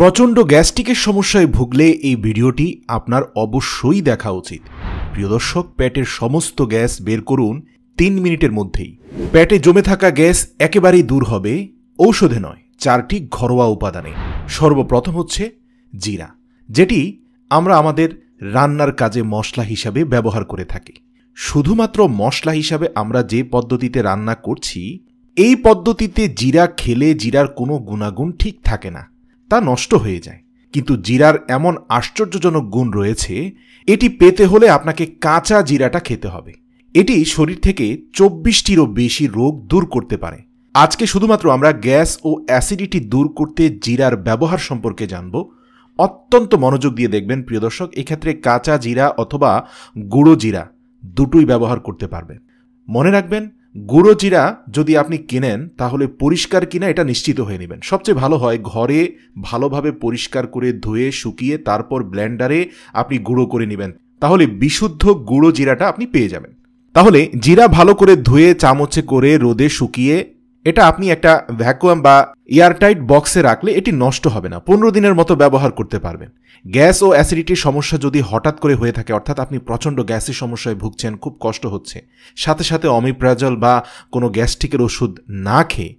প্রচণ্ড গ্যাস্ট্রিকের সমস্যায় ভুগলে এই ভিডিওটি আপনার অবশ্যই দেখা উচিত প্রিয় দর্শক পেটের সমস্ত গ্যাস বের করুন তিন মিনিটের মধ্যেই পেটে জমে থাকা গ্যাস একেবারেই দূর হবে ঔষধে নয় চারটি ঘরোয়া উপাদানে সর্বপ্রথম হচ্ছে জিরা যেটি আমরা আমাদের রান্নার কাজে মশলা হিসাবে ব্যবহার করে থাকি শুধুমাত্র মশলা হিসাবে আমরা যে পদ্ধতিতে রান্না করছি এই পদ্ধতিতে জিরা খেলে জিরার কোনো গুণাগুণ ঠিক থাকে না তা নষ্ট হয়ে যায় কিন্তু জিরার এমন আশ্চর্যজনক গুণ রয়েছে এটি পেতে হলে আপনাকে কাঁচা জিরাটা খেতে হবে এটি শরীর থেকে চব্বিশটিরও বেশি রোগ দূর করতে পারে আজকে শুধুমাত্র আমরা গ্যাস ও অ্যাসিডিটি দূর করতে জিরার ব্যবহার সম্পর্কে জানব অত্যন্ত মনোযোগ দিয়ে দেখবেন প্রিয় দর্শক এক্ষেত্রে কাঁচা জিরা অথবা গুঁড়ো জিরা দুটোই ব্যবহার করতে পারবেন মনে রাখবেন গুঁড়ো জিরা যদি আপনি কিনেন তাহলে পরিষ্কার কিনা এটা নিশ্চিত হয়ে নেবেন সবচেয়ে ভালো হয় ঘরে ভালোভাবে পরিষ্কার করে ধুয়ে শুকিয়ে তারপর ব্লেন্ডারে আপনি গুঁড়ো করে নেবেন তাহলে বিশুদ্ধ গুঁড়ো জিরাটা আপনি পেয়ে যাবেন তাহলে জিরা ভালো করে ধুয়ে চামচে করে রোদে শুকিয়ে এটা আপনি একটা ভ্যাকুয়াম বা এয়ারটাইট বক্সে রাখলে এটি নষ্ট হবে না পনেরো দিনের মতো ব্যবহার করতে পারবেন গ্যাস ও অ্যাসিডিটির সমস্যা যদি হঠাৎ করে হয়ে থাকে অর্থাৎ আপনি প্রচণ্ড গ্যাসের সমস্যায় ভুগছেন খুব কষ্ট হচ্ছে সাথে সাথে অমিপ্রাজল বা কোনো গ্যাস্ট্রিকের ওষুধ না খেয়ে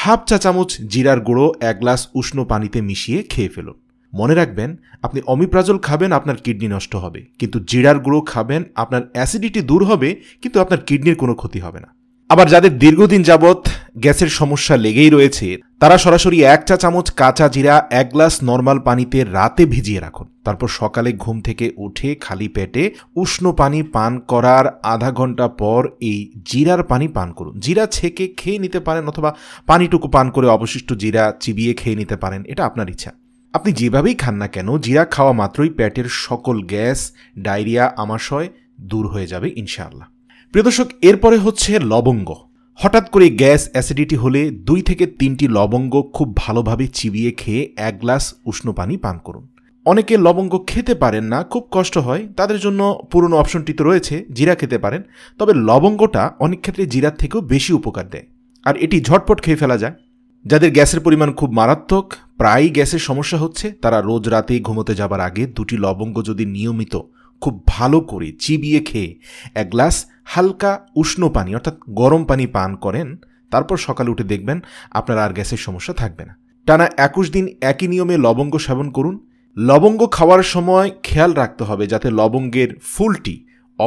হাফ চা চামচ জিরার গুঁড়ো এক গ্লাস উষ্ণ পানিতে মিশিয়ে খেয়ে ফেলুন মনে রাখবেন আপনি অমিপ্রাজল খাবেন আপনার কিডনি নষ্ট হবে কিন্তু জিরার গুঁড়ো খাবেন আপনার অ্যাসিডিটি দূর হবে কিন্তু আপনার কিডনির কোনো ক্ষতি হবে না আবার যাদের দীর্ঘদিন যাবৎ গ্যাসের সমস্যা লেগেই রয়েছে তারা সরাসরি এক চা চামচ কাঁচা জিরা এক গ্লাস নর্মাল পানিতে রাতে ভিজিয়ে রাখুন তারপর সকালে ঘুম থেকে উঠে খালি পেটে উষ্ণ পানি পান করার আধা ঘন্টা পর এই জিরার পানি পান করুন জিরা ছেঁকে খেয়ে নিতে পারেন অথবা পানিটুকু পান করে অবশিষ্ট জিরা চিবিয়ে খেয়ে নিতে পারেন এটা আপনার ইচ্ছা আপনি যেভাবেই খান না কেন জিরা খাওয়া মাত্রই পেটের সকল গ্যাস ডায়রিয়া আমাশয় দূর হয়ে যাবে ইনশাআল্লাহ প্রিয়দর্শক এরপরে হচ্ছে লবঙ্গ হঠাৎ করে গ্যাস অ্যাসিডিটি হলে দুই থেকে তিনটি লবঙ্গ খুব ভালোভাবে চিবিয়ে খেয়ে এক গ্লাস উষ্ণ পানি পান করুন অনেকে লবঙ্গ খেতে পারেন না খুব কষ্ট হয় তাদের জন্য পুরনো অপশনটি তো রয়েছে জিরা খেতে পারেন তবে লবঙ্গটা অনেক ক্ষেত্রে জিরার থেকেও বেশি উপকার দেয় আর এটি ঝটপট খেয়ে ফেলা যায় যাদের গ্যাসের পরিমাণ খুব মারাত্মক প্রায়ই গ্যাসের সমস্যা হচ্ছে তারা রোজ রাতে ঘুমোতে যাবার আগে দুটি লবঙ্গ যদি নিয়মিত খুব ভালো করে চিবিয়ে খেয়ে এক গ্লাস হালকা উষ্ণ পানি অর্থাৎ গরম পানি পান করেন তারপর সকালে উঠে দেখবেন আপনার আর গ্যাসের সমস্যা থাকবে না টানা একুশ দিন একই নিয়মে লবঙ্গ সেবন করুন লবঙ্গ খাওয়ার সময় খেয়াল রাখতে হবে যাতে লবঙ্গের ফুলটি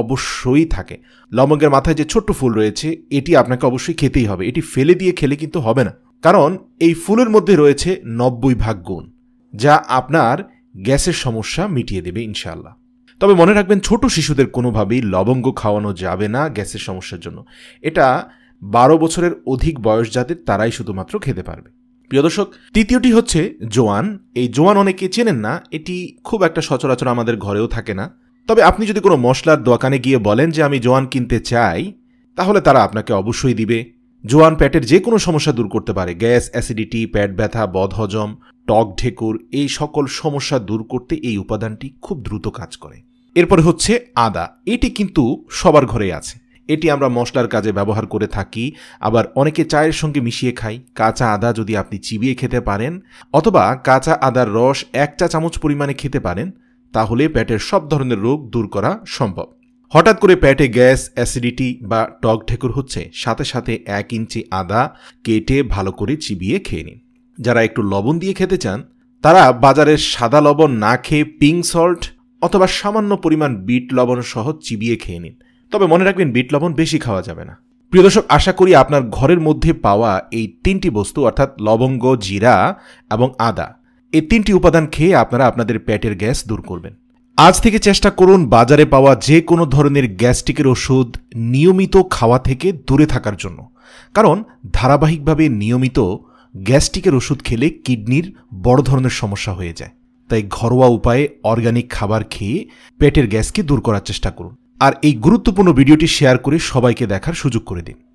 অবশ্যই থাকে লবঙ্গের মাথায় যে ছোট্ট ফুল রয়েছে এটি আপনাকে অবশ্যই খেতেই হবে এটি ফেলে দিয়ে খেলে কিন্তু হবে না কারণ এই ফুলের মধ্যে রয়েছে নব্বই ভাগ গুণ যা আপনার গ্যাসের সমস্যা মিটিয়ে দেবে ইনশাল্লাহ তবে মনে রাখবেন ছোট শিশুদের কোনোভাবেই লবঙ্গ খাওয়ানো যাবে না গ্যাসের সমস্যার জন্য এটা বারো বছরের অধিক বয়স যাদের তারাই শুধুমাত্র খেতে পারবে প্রিয় দর্শক তৃতীয়টি হচ্ছে জোয়ান এই জোয়ান অনেকে চেনেন না এটি খুব একটা সচরাচর আমাদের ঘরেও থাকে না তবে আপনি যদি কোনো মশলার দোকানে গিয়ে বলেন যে আমি জোয়ান কিনতে চাই তাহলে তারা আপনাকে অবশ্যই দিবে জোয়ান প্যাটের যে কোনো সমস্যা দূর করতে পারে গ্যাস অ্যাসিডিটি প্যাট ব্যথা বদহজম টক ঢেকুর এই সকল সমস্যা দূর করতে এই উপাদানটি খুব দ্রুত কাজ করে এরপরে হচ্ছে আদা এটি কিন্তু সবার ঘরে আছে এটি আমরা মশলার কাজে ব্যবহার করে থাকি আবার অনেকে চায়ের সঙ্গে মিশিয়ে খাই কাঁচা আদা যদি আপনি চিবিয়ে খেতে পারেন অথবা কাঁচা আদার রস এক চা চামচ পরিমাণে খেতে পারেন তাহলে প্যাটের সব ধরনের রোগ দূর করা সম্ভব হঠাৎ করে প্যাটে গ্যাস অ্যাসিডিটি বা টক ঠেকুর হচ্ছে সাথে সাথে এক ইঞ্চি আদা কেটে ভালো করে চিবিয়ে খেয়ে নিন যারা একটু লবণ দিয়ে খেতে চান তারা বাজারের সাদা লবণ না খেয়ে পিঙ্ক সল্ট অথবা সামান্য পরিমাণ বিট লবণ সহ চিবিয়ে খেয়ে নিন তবে মনে রাখবেন বিট লবণ বেশি খাওয়া যাবে না প্রিয় দর্শক আশা করি আপনার ঘরের মধ্যে পাওয়া এই তিনটি বস্তু অর্থাৎ লবঙ্গ জিরা এবং আদা এই তিনটি উপাদান খেয়ে আপনারা আপনাদের পেটের গ্যাস দূর করবেন আজ থেকে চেষ্টা করুন বাজারে পাওয়া যে কোনো ধরনের গ্যাস্ট্রিকের ওষুধ নিয়মিত খাওয়া থেকে দূরে থাকার জন্য কারণ ধারাবাহিকভাবে নিয়মিত গ্যাস্ট্রিকের ওষুধ খেলে কিডনির বড় ধরনের সমস্যা হয়ে যায় তাই ঘরোয়া উপায়ে অর্গানিক খাবার খেয়ে পেটের গ্যাসকে দূর করার চেষ্টা করুন আর এই গুরুত্বপূর্ণ ভিডিওটি শেয়ার করে সবাইকে দেখার সুযোগ করে দিন